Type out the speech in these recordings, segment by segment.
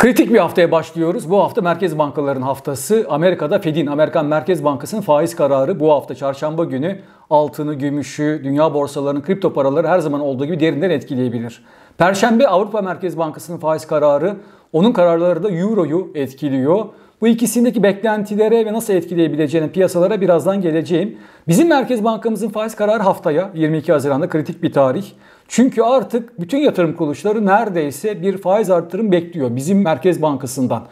Kritik bir haftaya başlıyoruz. Bu hafta merkez bankaların haftası. Amerika'da Fed'in, Amerikan Merkez Bankası'nın faiz kararı bu hafta çarşamba günü altını, gümüşü, dünya borsalarının kripto paraları her zaman olduğu gibi derinden etkileyebilir. Perşembe Avrupa Merkez Bankası'nın faiz kararı, onun kararları da Euro'yu etkiliyor. Bu ikisindeki beklentilere ve nasıl etkileyebileceğini piyasalara birazdan geleceğim. Bizim Merkez Bankamızın faiz kararı haftaya 22 Haziran'da kritik bir tarih. Çünkü artık bütün yatırım kuruluşları neredeyse bir faiz artırım bekliyor bizim Merkez Bankası'ndan.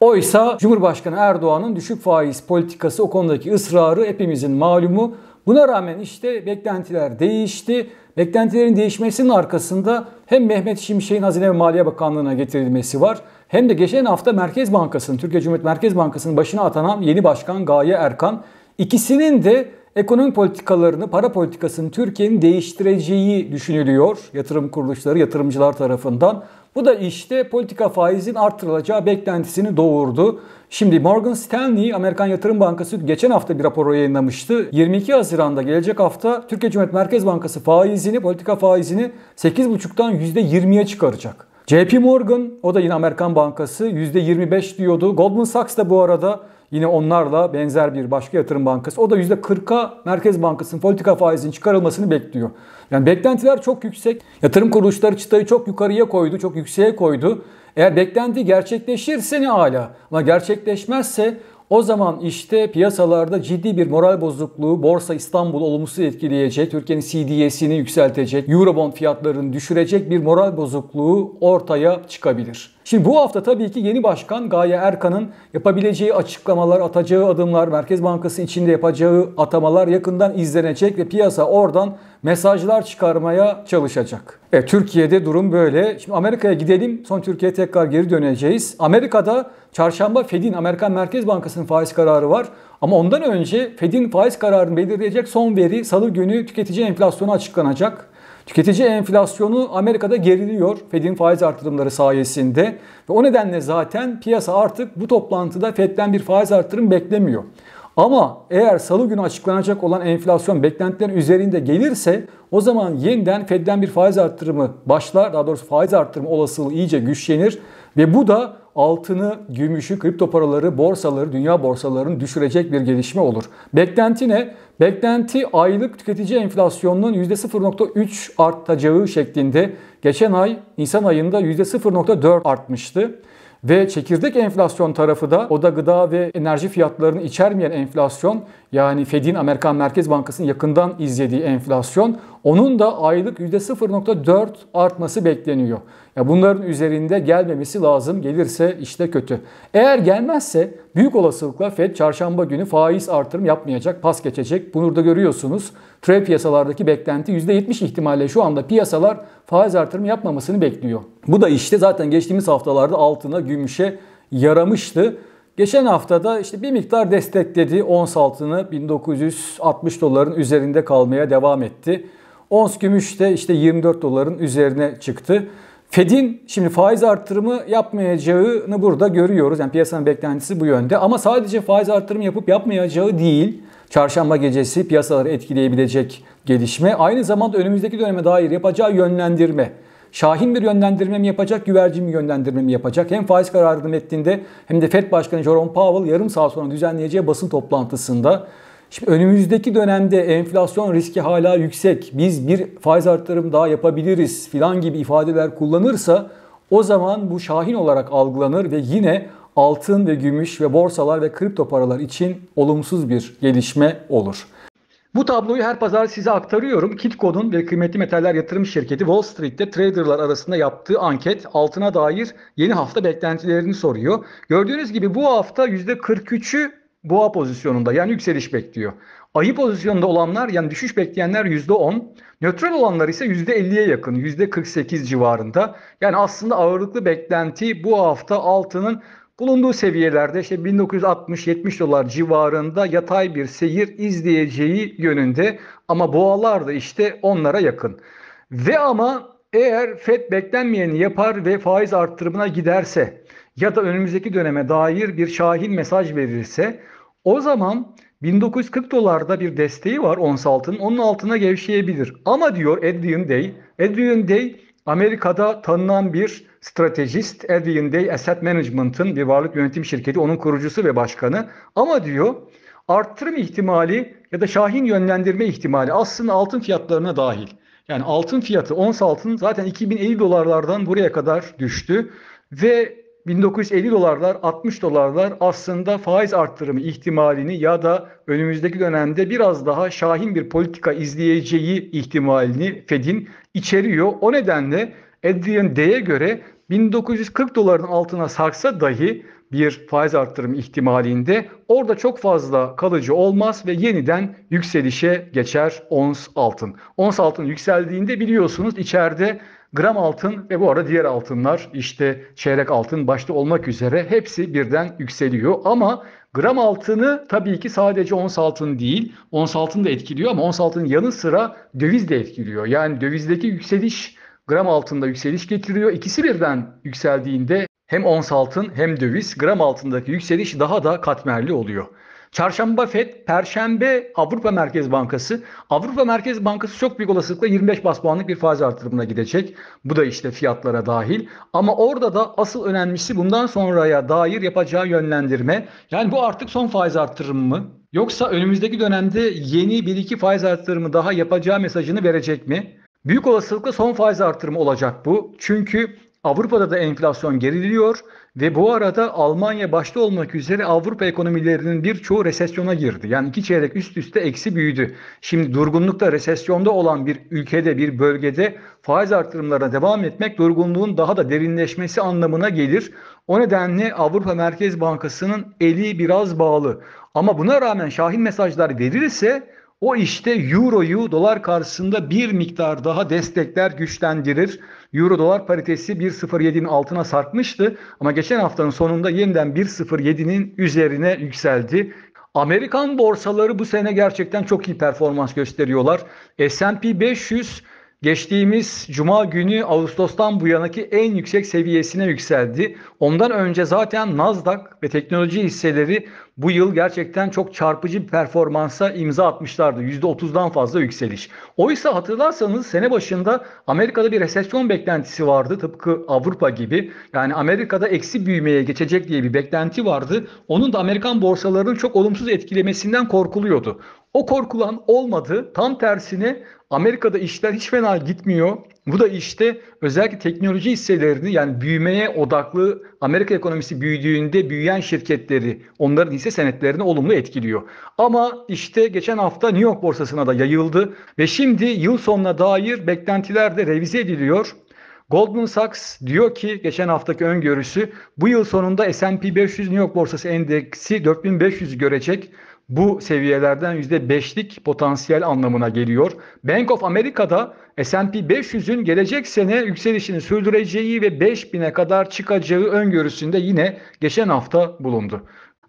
Oysa Cumhurbaşkanı Erdoğan'ın düşük faiz politikası o konudaki ısrarı hepimizin malumu. Buna rağmen işte beklentiler değişti. Beklentilerin değişmesinin arkasında hem Mehmet Şimşek'in Hazine ve Maliye Bakanlığı'na getirilmesi var. Hem de geçen hafta Merkez Bankası'nın, Türkiye Cumhuriyet Merkez Bankası'nın başına atanan yeni başkan Gaye Erkan İkisinin de ekonomi politikalarını, para politikasını Türkiye'nin değiştireceği düşünülüyor yatırım kuruluşları, yatırımcılar tarafından. Bu da işte politika faizin artırılacağı beklentisini doğurdu. Şimdi Morgan Stanley, Amerikan Yatırım Bankası geçen hafta bir raporu yayınlamıştı. 22 Haziran'da gelecek hafta Türkiye Cumhuriyet Merkez Bankası faizini, politika faizini 8,5'tan %20'ye çıkaracak. JP Morgan, o da yine Amerikan Bankası %25 diyordu. Goldman Sachs da bu arada Yine onlarla benzer bir başka yatırım bankası. O da %40'a Merkez Bankası'nın politika faizinin çıkarılmasını bekliyor. Yani beklentiler çok yüksek. Yatırım kuruluşları çıtayı çok yukarıya koydu, çok yükseğe koydu. Eğer beklenti gerçekleşirse ne ala. Ama gerçekleşmezse o zaman işte piyasalarda ciddi bir moral bozukluğu borsa İstanbul olumsuz etkileyecek, Türkiye'nin CDS'ini yükseltecek, Eurobond fiyatlarını düşürecek bir moral bozukluğu ortaya çıkabilir. Şimdi bu hafta tabii ki yeni başkan Gaye Erkan'ın yapabileceği açıklamalar, atacağı adımlar, Merkez Bankası içinde yapacağı atamalar yakından izlenecek ve piyasa oradan mesajlar çıkarmaya çalışacak. E, Türkiye'de durum böyle. Şimdi Amerika'ya gidelim. Son Türkiye'ye tekrar geri döneceğiz. Amerika'da çarşamba Fed'in Amerikan Merkez Bankası'nın faiz kararı var. Ama ondan önce Fed'in faiz kararını belirleyecek son veri salı günü tüketici enflasyonu açıklanacak. Tüketici enflasyonu Amerika'da geriliyor Fed'in faiz artırımları sayesinde ve o nedenle zaten piyasa artık bu toplantıda Fed'den bir faiz artırım beklemiyor. Ama eğer salı günü açıklanacak olan enflasyon beklentilerin üzerinde gelirse o zaman yeniden Fed'den bir faiz arttırımı başlar. Daha doğrusu faiz arttırımı olasılığı iyice güçlenir ve bu da altını, gümüşü, kripto paraları, borsaları, dünya borsalarını düşürecek bir gelişme olur. Beklenti ne? Beklenti aylık tüketici enflasyonunun %0.3 artacağı şeklinde. Geçen ay Nisan ayında %0.4 artmıştı. Ve çekirdek enflasyon tarafı da o da gıda ve enerji fiyatlarını içermeyen enflasyon yani Fed'in Amerikan Merkez Bankası'nın yakından izlediği enflasyon onun da aylık %0.4 artması bekleniyor. Ya bunların üzerinde gelmemesi lazım. Gelirse işte kötü. Eğer gelmezse büyük olasılıkla Fed çarşamba günü faiz artırım yapmayacak, pas geçecek. Bunu da görüyorsunuz. Türev piyasalardaki beklenti %70 ihtimalle şu anda piyasalar faiz artırım yapmamasını bekliyor. Bu da işte zaten geçtiğimiz haftalarda altına, gümüşe yaramıştı. Geçen haftada işte bir miktar destekledi. Ons altını 1960 doların üzerinde kalmaya devam etti. Ons gümüş de işte 24 doların üzerine çıktı. Fed'in şimdi faiz artırımı yapmayacağını burada görüyoruz. Yani piyasanın beklentisi bu yönde. Ama sadece faiz artırımı yapıp yapmayacağı değil. Çarşamba gecesi piyasaları etkileyebilecek gelişme. Aynı zamanda önümüzdeki döneme dair yapacağı yönlendirme. Şahin bir yönlendirme mi yapacak, güvercin bir yönlendirme mi yapacak? Hem faiz kararını metninde hem de Fed Başkanı Jerome Powell yarım saat sonra düzenleyeceği basın toplantısında Şimdi önümüzdeki dönemde enflasyon riski hala yüksek. Biz bir faiz artırım daha yapabiliriz filan gibi ifadeler kullanırsa o zaman bu şahin olarak algılanır ve yine altın ve gümüş ve borsalar ve kripto paralar için olumsuz bir gelişme olur. Bu tabloyu her pazar size aktarıyorum. Kitco'nun ve kıymetli metaller yatırım şirketi Wall Street'te traderlar arasında yaptığı anket altına dair yeni hafta beklentilerini soruyor. Gördüğünüz gibi bu hafta %43'ü boğa pozisyonunda yani yükseliş bekliyor. Ayı pozisyonunda olanlar yani düşüş bekleyenler %10, nötral olanlar ise %50'ye yakın, %48 civarında. Yani aslında ağırlıklı beklenti bu hafta altının bulunduğu seviyelerde işte 1960-70 dolar civarında yatay bir seyir izleyeceği yönünde ama boğalar da işte onlara yakın. Ve ama eğer FED beklenmeyeni yapar ve faiz arttırımına giderse ya da önümüzdeki döneme dair bir şahin mesaj verirse o zaman 1940 dolarda bir desteği var ons altın. Onun altına gevşeyebilir. Ama diyor Adrian Day, Adrian Day Amerika'da tanınan bir stratejist. Adrian Day Asset Management'ın bir varlık yönetim şirketi, onun kurucusu ve başkanı. Ama diyor arttırım ihtimali ya da şahin yönlendirme ihtimali aslında altın fiyatlarına dahil. Yani altın fiyatı ons altın zaten 2050 dolarlardan buraya kadar düştü ve 1950 dolarlar, 60 dolarlar aslında faiz arttırımı ihtimalini ya da önümüzdeki dönemde biraz daha şahin bir politika izleyeceği ihtimalini Fed'in içeriyor. O nedenle Adrian D'ye göre 1940 doların altına sarksa dahi bir faiz arttırımı ihtimalinde orada çok fazla kalıcı olmaz ve yeniden yükselişe geçer ons altın. Ons altın yükseldiğinde biliyorsunuz içeride Gram altın ve bu arada diğer altınlar işte çeyrek altın başta olmak üzere hepsi birden yükseliyor. Ama gram altını tabii ki sadece ons altın değil ons altın da etkiliyor ama ons altının yanı sıra döviz de etkiliyor. Yani dövizdeki yükseliş gram altında yükseliş getiriyor. İkisi birden yükseldiğinde hem ons altın hem döviz gram altındaki yükseliş daha da katmerli oluyor. Çarşamba FED, Perşembe Avrupa Merkez Bankası. Avrupa Merkez Bankası çok büyük olasılıkla 25 bas puanlık bir faiz artırımına gidecek. Bu da işte fiyatlara dahil. Ama orada da asıl önemlisi bundan sonraya dair yapacağı yönlendirme. Yani bu artık son faiz artırımı mı? Yoksa önümüzdeki dönemde yeni 1-2 faiz artırımı daha yapacağı mesajını verecek mi? Büyük olasılıkla son faiz artırımı olacak bu. Çünkü Avrupa'da da enflasyon geriliyor. Ve bu arada Almanya başta olmak üzere Avrupa ekonomilerinin birçoğu resesyona girdi. Yani iki çeyrek üst üste eksi büyüdü. Şimdi durgunlukta resesyonda olan bir ülkede bir bölgede faiz artırımlarına devam etmek durgunluğun daha da derinleşmesi anlamına gelir. O nedenle Avrupa Merkez Bankası'nın eli biraz bağlı. Ama buna rağmen şahin mesajlar verilirse o işte Euro'yu dolar karşısında bir miktar daha destekler, güçlendirir. Euro dolar paritesi 1.07'nin altına sarkmıştı ama geçen haftanın sonunda yeniden 1.07'nin üzerine yükseldi. Amerikan borsaları bu sene gerçekten çok iyi performans gösteriyorlar. S&P 500 geçtiğimiz cuma günü Ağustos'tan bu yanaki en yüksek seviyesine yükseldi. Ondan önce zaten Nasdaq ve teknoloji hisseleri bu yıl gerçekten çok çarpıcı bir performansa imza atmışlardı. %30'dan fazla yükseliş. Oysa hatırlarsanız sene başında Amerika'da bir resesyon beklentisi vardı tıpkı Avrupa gibi. Yani Amerika'da eksi büyümeye geçecek diye bir beklenti vardı. Onun da Amerikan borsalarının çok olumsuz etkilemesinden korkuluyordu. O korkulan olmadı. Tam tersine Amerika'da işler hiç fena gitmiyor. Bu da işte özellikle teknoloji hisselerini yani büyümeye odaklı Amerika ekonomisi büyüdüğünde büyüyen şirketleri onların hisse senetlerini olumlu etkiliyor. Ama işte geçen hafta New York borsasına da yayıldı ve şimdi yıl sonuna dair beklentiler de revize ediliyor. Goldman Sachs diyor ki geçen haftaki öngörüsü bu yıl sonunda S&P 500 New York Borsası Endeksi 4.500'ü görecek bu seviyelerden %5'lik potansiyel anlamına geliyor. Bank of America'da S&P 500'ün gelecek sene yükselişini sürdüreceği ve 5000'e kadar çıkacağı öngörüsünde yine geçen hafta bulundu.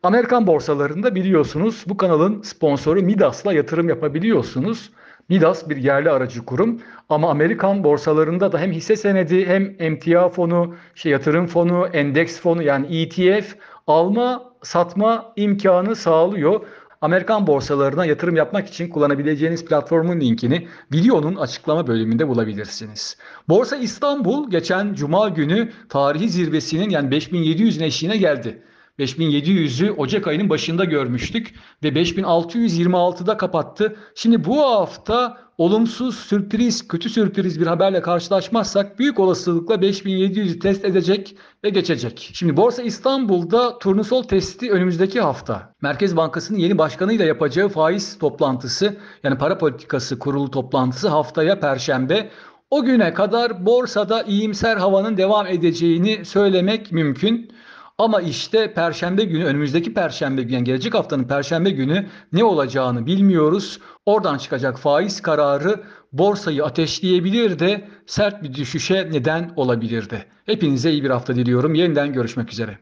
Amerikan borsalarında biliyorsunuz bu kanalın sponsoru Midas'la yatırım yapabiliyorsunuz. Midas bir yerli aracı kurum ama Amerikan borsalarında da hem hisse senedi hem emtia fonu, şey yatırım fonu, endeks fonu yani ETF alma satma imkanı sağlıyor. Amerikan borsalarına yatırım yapmak için kullanabileceğiniz platformun linkini videonun açıklama bölümünde bulabilirsiniz. Borsa İstanbul geçen cuma günü tarihi zirvesinin yani 5.700 eşiğine geldi. 5700'ü Ocak ayının başında görmüştük ve 5626'da kapattı. Şimdi bu hafta olumsuz sürpriz, kötü sürpriz bir haberle karşılaşmazsak büyük olasılıkla 5700 test edecek ve geçecek. Şimdi Borsa İstanbul'da turnusol testi önümüzdeki hafta. Merkez Bankası'nın yeni başkanıyla yapacağı faiz toplantısı yani para politikası kurulu toplantısı haftaya perşembe. O güne kadar borsada iyimser havanın devam edeceğini söylemek mümkün. Ama işte perşembe günü önümüzdeki perşembe günü yani gelecek haftanın perşembe günü ne olacağını bilmiyoruz. Oradan çıkacak faiz kararı borsayı ateşleyebilir de sert bir düşüşe neden olabilirdi. Hepinize iyi bir hafta diliyorum. Yeniden görüşmek üzere.